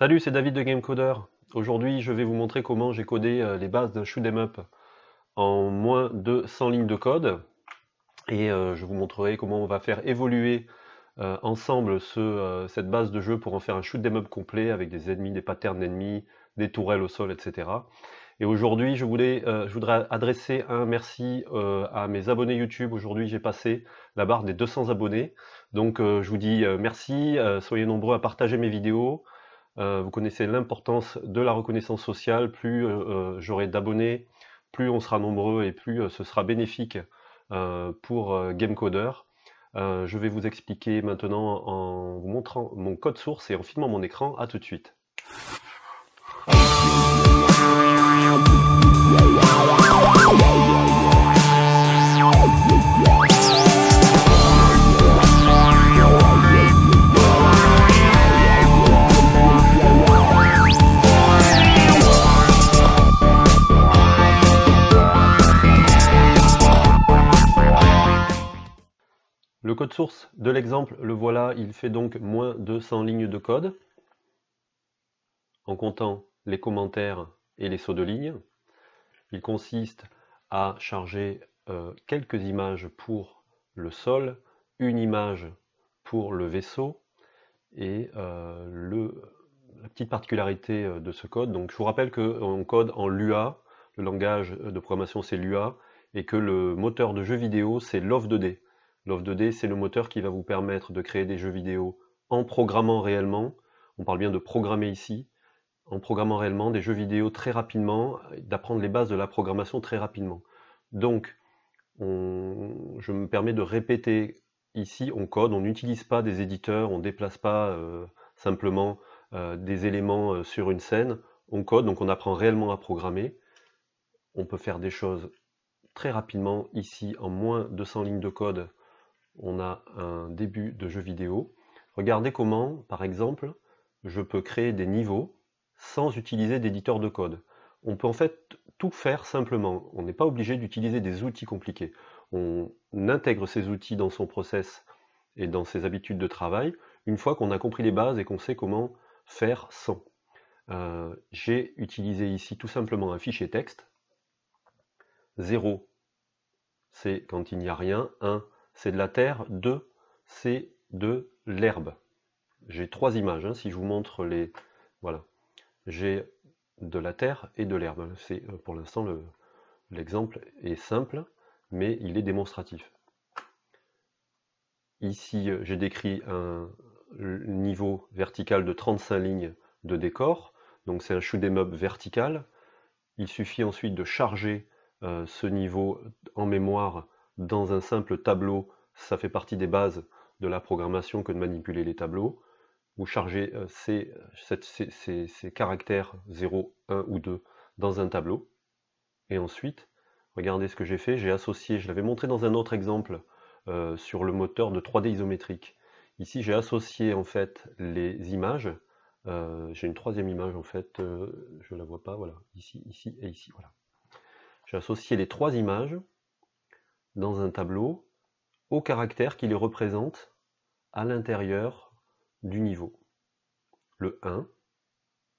Salut, c'est David de GameCoder. Aujourd'hui, je vais vous montrer comment j'ai codé euh, les bases d'un shoot'em up en moins de 100 lignes de code. Et euh, je vous montrerai comment on va faire évoluer euh, ensemble cette base de jeu pour en faire un shoot'em up complet avec des ennemis, des patterns d'ennemis, des tourelles au sol, etc. Et aujourd'hui, je, voulais, je voudrais adresser un merci à mes abonnés YouTube. Aujourd'hui, j'ai passé la barre des 200 abonnés. Donc, je vous dis merci. soyez nombreux à partager mes vidéos euh, vous connaissez l'importance de la reconnaissance sociale. Plus euh, euh, j'aurai d'abonnés, plus on sera nombreux et plus ce sera bénéfique pour GameCoder. je vais vous expliquer maintenant en vous montrant mon code source et en filmant mon écran. À tout de suite. source de l'exemple, le voilà, il fait donc moins de 200 lignes de code, en comptant les commentaires et les sauts de ligne. Il consiste à charger euh, quelques images pour le sol, une image pour le vaisseau, et euh, la petite particularité euh, de ce code, donc je vous rappelle qu'on code en Lua, le langage de programmation c'est Lua, et que le moteur de jeu vidéo c'est Love2D. Love2D, c'est le moteur qui va vous permettre de créer des jeux vidéo en programmant réellement. On parle bien de programmer ici, en programmant réellement des jeux vidéo très rapidement, d'apprendre les bases de la programmation très rapidement. Donc, je me permets de répéter ici, on code, on n'utilise pas des éditeurs, on ne déplace pas euh, simplement euh, des éléments euh, sur une scène, on code, donc on apprend réellement à programmer. On peut faire des choses très rapidement ici en moins de 100 lignes de code on a un début de jeu vidéo. Regardez comment, par exemple, je peux créer des niveaux sans utiliser d'éditeur de code. On peut en fait tout faire simplement. On n'est pas obligé d'utiliser des outils compliqués. On intègre ces outils dans son process et dans ses habitudes de travail une fois qu'on a compris les bases et qu'on sait comment faire sans. Euh, j'ai utilisé ici tout simplement un fichier texte. 0, c'est quand il n'y a rien. 1, c'est de la terre, de, c'est de l'herbe. J'ai trois images, hein, si je vous montre les... Voilà, j'ai de la terre et de l'herbe. C'est euh, pour l'instant l'exemple est simple, mais il est démonstratif. Ici, euh, j'ai décrit un niveau vertical de 35 lignes de décor. Donc c'est un shoot des meubles vertical. Il suffit ensuite de charger euh, ce niveau en mémoire dans un simple tableau, ça fait partie des bases de la programmation que de manipuler les tableaux. Vous chargez euh, euh, ces, caractères 0, 1 ou 2 dans un tableau. Et ensuite, regardez ce que j'ai fait, j'ai associé, je l'avais montré dans un autre exemple euh, sur le moteur de 3D isométrique. Ici, j'ai associé en fait les images. j'ai une troisième image en fait, je ne la vois pas, voilà, ici, ici et ici, voilà. J'ai associé les trois images dans un tableau au caractère qui les représente à l'intérieur du niveau. Le 1,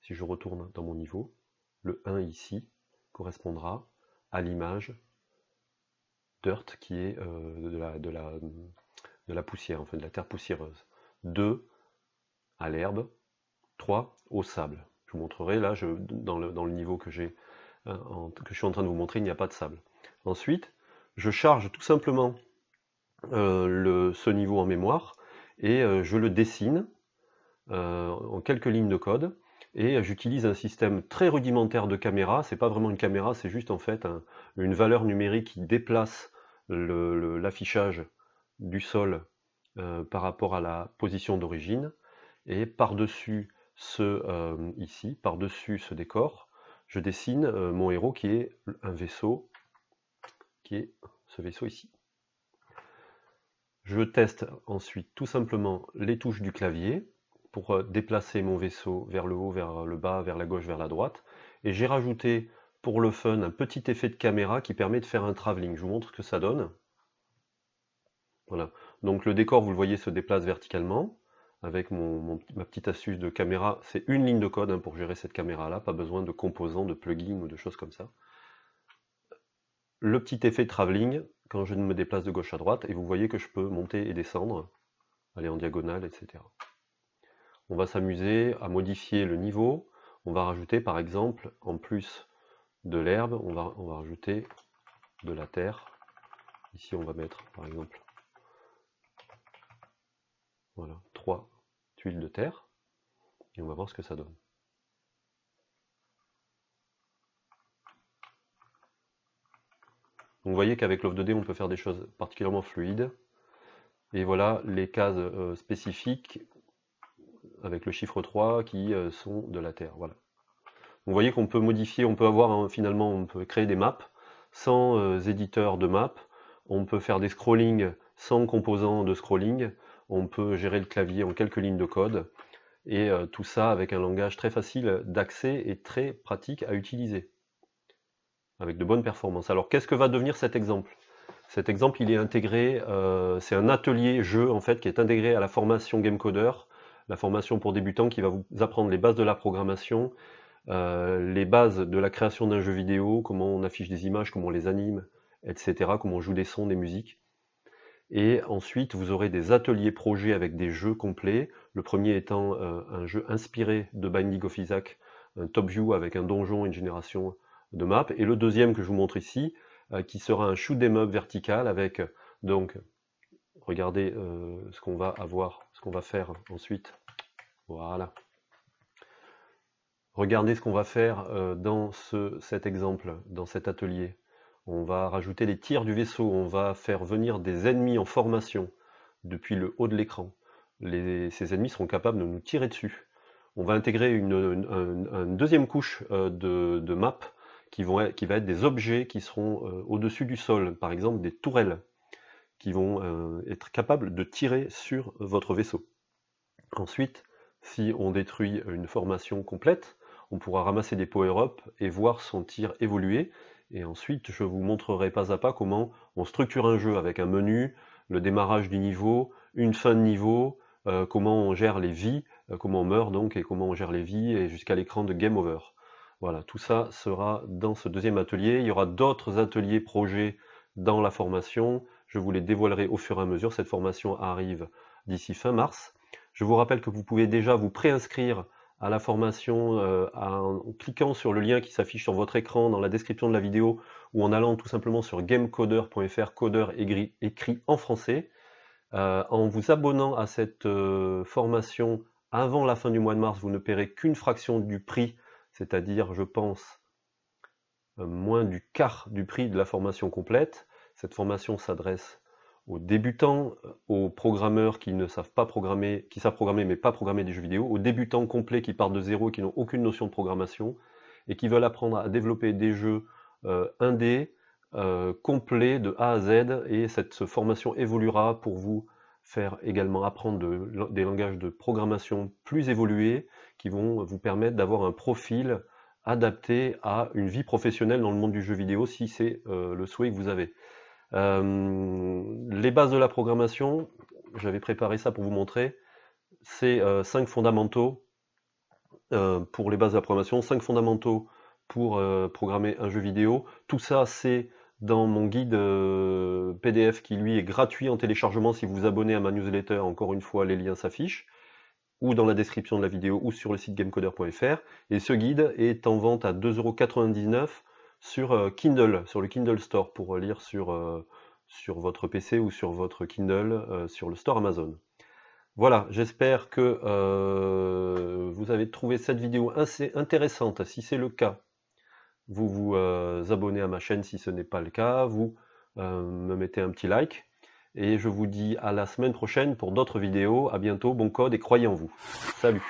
si je retourne dans mon niveau, le 1 ici correspondra à l'image dirt qui est euh, de, la, de, la, de, la, poussière, enfin de la terre poussiéreuse. 2 à l'herbe, 3 au sable. Je vous montrerai là, je, dans, le, niveau que j'ai, euh, que je suis en train de vous montrer, il n'y a pas de sable. Ensuite, je charge tout simplement euh, ce niveau en mémoire et euh, je le dessine euh, en quelques lignes de code et j'utilise un système très rudimentaire de caméra, c'est pas vraiment une caméra, c'est juste en fait une valeur numérique qui déplace l'affichage du sol par rapport à la position d'origine et par-dessus ce ici, par-dessus ce décor, je dessine mon héros qui est un vaisseau qui est ce vaisseau ici. Je teste ensuite tout simplement les touches du clavier pour euh, déplacer mon vaisseau vers le haut, vers le bas, vers la gauche, vers la droite. Et j'ai rajouté pour le fun un petit effet de caméra qui permet de faire un travelling. Je vous montre ce que ça donne. Voilà. Donc le décor, vous le voyez, se déplace verticalement. Avec ma petite astuce de caméra, c'est une ligne de code hein, pour gérer cette caméra-là. Pas besoin de composants, de plugins ou de choses comme ça le petit effet travelling quand je me déplace de gauche à droite, et vous voyez que je peux monter et descendre, aller en diagonale, etc. On va s'amuser à modifier le niveau, on va rajouter par exemple, en plus de l'herbe, on va, rajouter de la terre. Ici on va mettre par exemple voilà, 3 tuiles de terre, et on va voir ce que ça donne. Donc vous voyez qu'avec l'offre 2 d on peut faire des choses particulièrement fluides. Et voilà les cases euh, spécifiques avec le chiffre 3 qui euh, sont de la Terre. Voilà. vous voyez qu'on peut modifier, on peut avoir hein, finalement, on peut créer des maps sans euh, éditeur de map, on peut faire des scrollings sans composants de scrolling, on peut gérer le clavier en quelques lignes de code, et tout ça avec un langage très facile d'accès et très pratique à utiliser avec de bonnes performances. Alors qu'est-ce que va devenir cet exemple Cet exemple, il est intégré, euh, c'est un atelier jeu en fait qui est intégré à la formation GameCoder, la formation pour débutants qui va vous apprendre les bases de la programmation, euh, les bases de la création d'un jeu vidéo, comment on affiche des images, comment on les anime, etc., comment on joue des sons, des musiques. Et ensuite, vous aurez des ateliers projets avec des jeux complets. Le premier étant euh, un jeu inspiré de Binding of Isaac, un top view avec un donjon, une génération map, et le deuxième que je vous montre ici, euh, qui sera un shoot des mobs vertical avec, donc, regardez euh, ce qu'on va avoir, ce qu'on va faire ensuite. Voilà. Regardez ce qu'on va faire euh, dans ce, cet exemple, dans cet atelier. On va rajouter les tirs du vaisseau, on va faire venir des ennemis en formation depuis le haut de l'écran. Ces ennemis seront capables de nous tirer dessus on va intégrer une, deuxième couche de, de, map qui, vont, qui va être des objets qui seront euh, au-dessus du sol, par exemple des tourelles, qui vont euh, être capables de tirer sur votre vaisseau. Ensuite, si on détruit une formation complète, on pourra ramasser des power-up et voir son tir évoluer. Et ensuite, je vous montrerai pas à pas comment on structure un jeu avec un menu, le démarrage du niveau, une fin de niveau, euh, comment on gère les vies, comment on meurt donc et comment on gère les vies et jusqu'à l'écran de game over. Voilà, tout ça sera dans ce deuxième atelier. Il y aura d'autres ateliers projets dans la formation. Je vous les dévoilerai au fur et à mesure. Cette formation arrive d'ici fin mars. Je vous rappelle que vous pouvez déjà vous préinscrire à la formation euh, en cliquant sur le lien qui s'affiche sur votre écran dans la description de la vidéo ou en allant tout simplement sur gamecoder.fr, coder écrit, en français. Euh, en vous abonnant à cette euh, formation avant la fin du mois de mars, vous ne paierez qu'une fraction du prix c'est-à-dire, je pense, euh, moins du quart du prix de la formation complète. Cette formation s'adresse aux débutants, euh, aux programmeurs qui ne savent pas programmer, qui savent programmer mais pas programmer des jeux vidéo, aux débutants complets qui partent de zéro, qui n'ont aucune notion de programmation et qui veulent apprendre à développer des jeux 1D euh, complets de A à Z. Et cette formation évoluera pour vous faire également apprendre des langages de programmation plus évolués qui vont vous permettre d'avoir un profil adapté à une vie professionnelle dans le monde du jeu vidéo si c'est euh, le souhait que vous avez. Euh, les bases de la programmation, j'avais préparé ça pour vous montrer, c'est euh, cinq fondamentaux pour les bases de la programmation, cinq fondamentaux pour programmer un jeu vidéo. Tout ça, c'est dans mon guide euh, PDF qui lui est gratuit en téléchargement si vous vous abonnez à ma newsletter, encore une fois les liens s'affichent, ou dans la description de la vidéo ou sur le site gamecoder.fr. Et ce guide est en vente à 2,99€ sur euh, Kindle, sur le Kindle Store, pour lire sur, euh, sur votre PC ou sur votre Kindle, sur le store Amazon. Voilà, j'espère que vous avez trouvé cette vidéo assez intéressante. Si c'est le cas, vous vous euh, abonnez à ma chaîne si ce n'est pas le cas, vous euh, me mettez un petit like. Et je vous dis à la semaine prochaine pour d'autres vidéos. À bientôt, bon code et croyez en vous. Salut